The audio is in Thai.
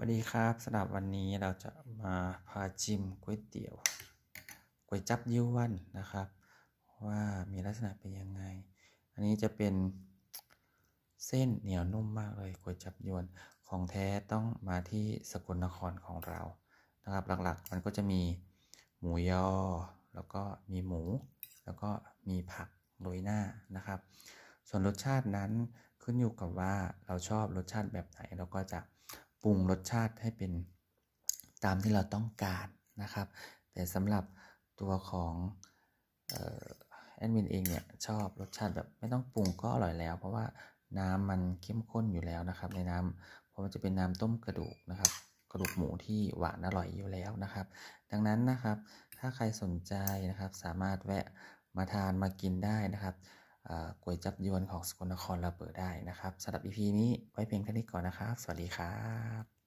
วัสดีครับ สำหรับวันนี้เราจะมาพาชิมก๋วยเตี๋ยวก๋วยจับยิ้ววันนะครับ ว่ามีลักษณะเป็นยังไง อันนี้จะเป็นเส้นเหนียวนุ่มมากเลยก๋วยจับยวนของแท้ต้องมาที่สกลนครของเรานะครับ หลักๆมันก็จะมีหมูยอแล้วก็มีหมู แล้วก็มีผักโรยหน้านะครับ ส่วนรสชาตินั้นขึ้นอยู่กับว่าเราชอบรสชาติแบบไหนเราก็จะปรุงรสชาติให้เป็นตามที่เราต้องการนะครับ แต่สำหรับตัวของแอดมินเองเนี่ยชอบรสชาติแบบไม่ต้องปรุงก็อร่อยแล้ว เพราะว่าน้ำมันเข้มข้นอยู่แล้วนะครับ ในน้ำเพราะมันจะเป็นน้ำต้มกระดูกนะครับ กระดูกหมูที่หวานอร่อยอยู่แล้วนะครับ ดังนั้นนะครับถ้าใครสนใจนะครับสามารถแวะมาทานมากินได้นะครับก๋วยจับยวนของสกลนครเราเปิดได้นะครับ สำหรับ EP นี้ไว้เพียงเท่านี้ก่อนนะครับ สวัสดีครับ